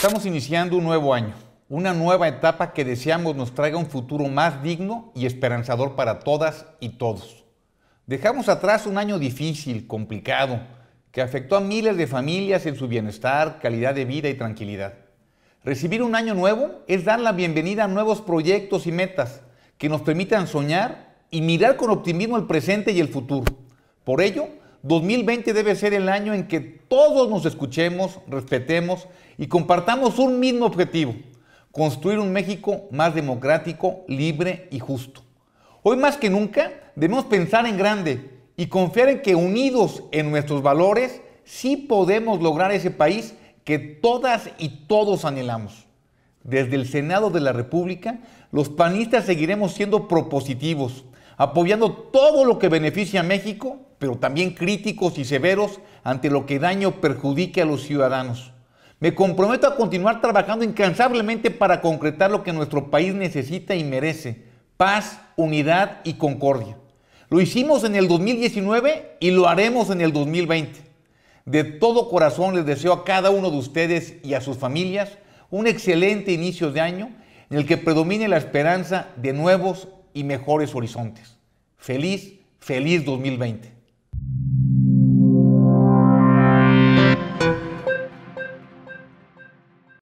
Estamos iniciando un nuevo año, una nueva etapa que deseamos nos traiga un futuro más digno y esperanzador para todas y todos. Dejamos atrás un año difícil, complicado, que afectó a miles de familias en su bienestar, calidad de vida y tranquilidad. Recibir un año nuevo es dar la bienvenida a nuevos proyectos y metas que nos permitan soñar y mirar con optimismo el presente y el futuro. Por ello, 2020 debe ser el año en que todos nos escuchemos, respetemos y compartamos un mismo objetivo, construir un México más democrático, libre y justo. Hoy más que nunca debemos pensar en grande y confiar en que unidos en nuestros valores sí podemos lograr ese país que todas y todos anhelamos. Desde el Senado de la República, los panistas seguiremos siendo propositivos, apoyando todo lo que beneficia a México, pero también críticos y severos ante lo que daño perjudique a los ciudadanos. Me comprometo a continuar trabajando incansablemente para concretar lo que nuestro país necesita y merece, paz, unidad y concordia. Lo hicimos en el 2019 y lo haremos en el 2020. De todo corazón les deseo a cada uno de ustedes y a sus familias un excelente inicio de año en el que predomine la esperanza de nuevos y mejores horizontes. Feliz, feliz 2020.